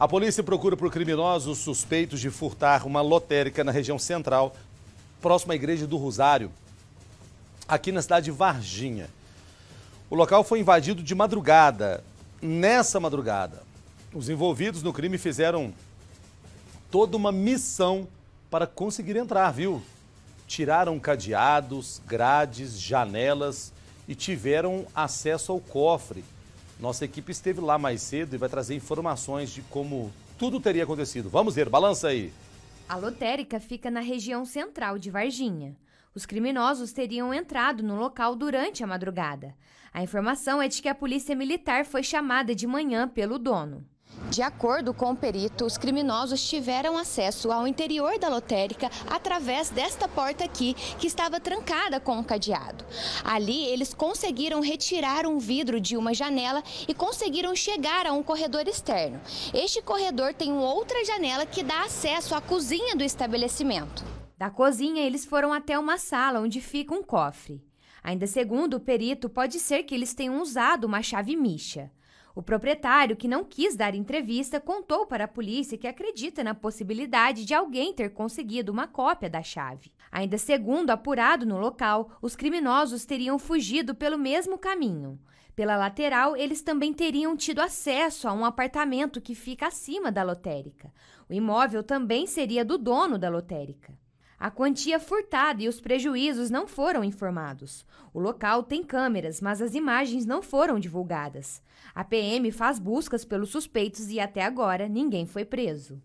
A polícia procura por criminosos suspeitos de furtar uma lotérica na região central, próxima à igreja do Rosário, aqui na cidade de Varginha. O local foi invadido de madrugada. Nessa madrugada, os envolvidos no crime fizeram toda uma missão para conseguir entrar, viu? Tiraram cadeados, grades, janelas e tiveram acesso ao cofre nossa equipe esteve lá mais cedo e vai trazer informações de como tudo teria acontecido. Vamos ver, balança aí. A lotérica fica na região central de Varginha. Os criminosos teriam entrado no local durante a madrugada. A informação é de que a polícia militar foi chamada de manhã pelo dono. De acordo com o perito, os criminosos tiveram acesso ao interior da lotérica através desta porta aqui, que estava trancada com um cadeado. Ali, eles conseguiram retirar um vidro de uma janela e conseguiram chegar a um corredor externo. Este corredor tem outra janela que dá acesso à cozinha do estabelecimento. Da cozinha, eles foram até uma sala onde fica um cofre. Ainda segundo o perito, pode ser que eles tenham usado uma chave micha. O proprietário, que não quis dar entrevista, contou para a polícia que acredita na possibilidade de alguém ter conseguido uma cópia da chave. Ainda segundo apurado no local, os criminosos teriam fugido pelo mesmo caminho. Pela lateral, eles também teriam tido acesso a um apartamento que fica acima da lotérica. O imóvel também seria do dono da lotérica. A quantia é furtada e os prejuízos não foram informados. O local tem câmeras, mas as imagens não foram divulgadas. A PM faz buscas pelos suspeitos e até agora ninguém foi preso.